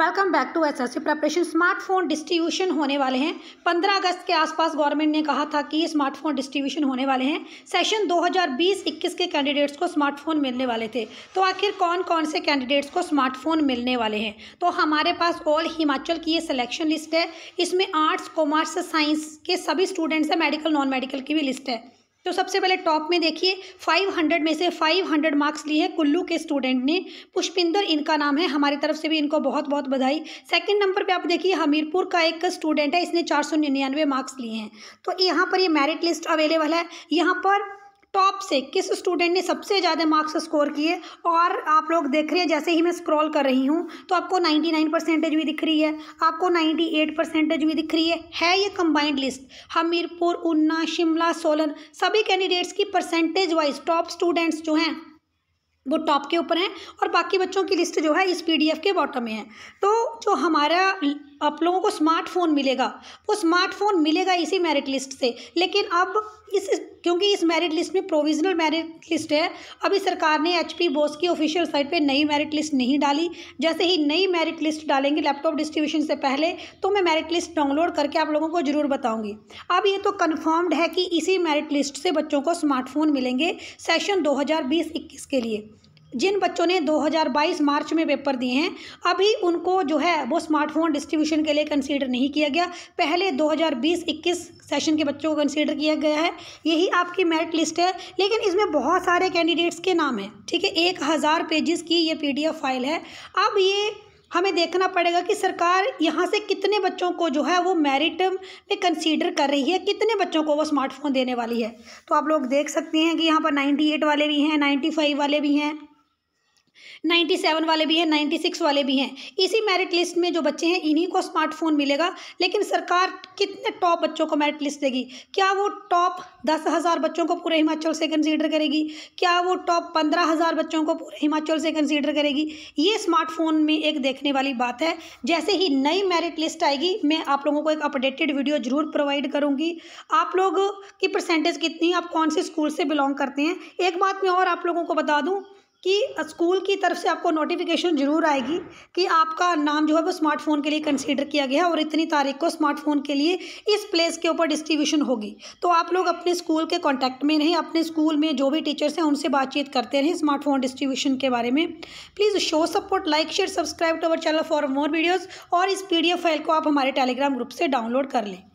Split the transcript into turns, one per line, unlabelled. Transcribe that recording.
welcome back to S S preparation smartphone distribution होने वाले हैं 15 अगस्त के आसपास गवर्नमेंट ने कहा था कि स्मार्टफोन डिस्ट्रीब्यूशन होने वाले हैं सेशन 2020-21 के कैंडिडेट्स को स्मार्टफोन मिलने वाले थे तो आखिर कौन कौन से कैंडिडेट्स को स्मार्टफोन मिलने वाले हैं तो हमारे पास ऑल हिमाचल की ये सिलेक्शन लिस्ट है इसमें आर्ट्स कॉमर्स साइंस के सभी स्टूडेंट्स हैं मेडिकल नॉन मेडिकल की भी लिस्ट है तो सबसे पहले टॉप में देखिए 500 में से 500 मार्क्स लिए हैं कुल्लू के स्टूडेंट ने पुष्पिंदर इनका नाम है हमारी तरफ से भी इनको बहुत बहुत बधाई सेकंड नंबर पे आप देखिए हमीरपुर का एक स्टूडेंट है इसने 499 मार्क्स लिए हैं तो यहाँ पर ये मेरिट लिस्ट अवेलेबल है यहाँ पर टॉप से किस स्टूडेंट ने सबसे ज़्यादा मार्क्स स्कोर किए और आप लोग देख रहे हैं जैसे ही मैं स्क्रॉल कर रही हूँ तो आपको 99 परसेंटेज भी दिख रही है आपको 98 परसेंटेज भी दिख रही है है ये कंबाइंड लिस्ट हमीरपुर ऊना शिमला सोलन सभी कैंडिडेट्स की परसेंटेज वाइज टॉप स्टूडेंट्स जो हैं वो टॉप के ऊपर हैं और बाकी बच्चों की लिस्ट जो है इस पीडीएफ के बॉटम में है तो जो हमारा आप लोगों को स्मार्टफोन मिलेगा वो स्मार्टफोन मिलेगा इसी मेरिट लिस्ट से लेकिन अब इस क्योंकि इस मेरिट लिस्ट में प्रोविजनल मेरिट लिस्ट है अभी सरकार ने एच पी बोस की ऑफिशियल साइट पे नई मेरिट लिस्ट नहीं डाली जैसे ही नई मेरिट लिस्ट डालेंगे लैपटॉप डिस्ट्रीब्यूशन से पहले तो मैं मेरिट लिस्ट डाउनलोड करके आप लोगों को ज़रूर बताऊंगी अब ये तो कन्फर्म्ड है कि इसी मेरिट लिस्ट से बच्चों को स्मार्टफोन मिलेंगे सेशन दो हज़ार के लिए जिन बच्चों ने 2022 मार्च में पेपर दिए हैं अभी उनको जो है वो स्मार्टफोन डिस्ट्रीब्यूशन के लिए कंसीडर नहीं किया गया पहले 2020-21 सेशन के बच्चों को कंसीडर किया गया है यही आपकी मेरिट लिस्ट है लेकिन इसमें बहुत सारे कैंडिडेट्स के नाम हैं ठीक है एक हज़ार पेजेस की ये पी फाइल है अब ये हमें देखना पड़ेगा कि सरकार यहाँ से कितने बच्चों को जो है वो मेरिट में कंसीडर कर रही है कितने बच्चों को वो स्मार्टफोन देने वाली है तो आप लोग देख सकते हैं कि यहाँ पर 98 वाले भी हैं 95 वाले भी हैं नाइन्टी सेवन वाले भी हैं नाइन्टी सिक्स वाले भी हैं इसी मेरिट लिस्ट में जो बच्चे हैं इन्हीं को स्मार्टफोन मिलेगा लेकिन सरकार कितने टॉप बच्चों को मेरिट लिस्ट देगी क्या वो टॉप दस हज़ार बच्चों को पूरे हिमाचल से कंसीडर करेगी क्या वो टॉप पंद्रह हज़ार बच्चों को पूरे हिमाचल से कंसीडर करेगी ये स्मार्टफोन में एक देखने वाली बात है जैसे ही नई मेरिट लिस्ट आएगी मैं आप लोगों को एक अपडेटेड वीडियो ज़रूर प्रोवाइड करूँगी आप लोग की परसेंटेज कितनी आप कौन से स्कूल से बिलोंग करते हैं एक बात मैं और आप लोगों को बता दूँ कि स्कूल की तरफ से आपको नोटिफिकेशन ज़रूर आएगी कि आपका नाम जो है वो स्मार्टफोन के लिए कंसीडर किया गया है और इतनी तारीख को स्मार्टफोन के लिए इस प्लेस के ऊपर डिस्ट्रीब्यूशन होगी तो आप लोग अपने स्कूल के कॉन्टैक्ट में रहें अपने स्कूल में जो भी टीचर्स हैं उनसे बातचीत करते रहें स्मार्टफोन डिस्ट्रीब्यूशन के बारे में please show support like share subscribe to our channel for more videos और इस पी फाइल को आप हमारे टेलीग्राम ग्रुप से डाउनलोड कर लें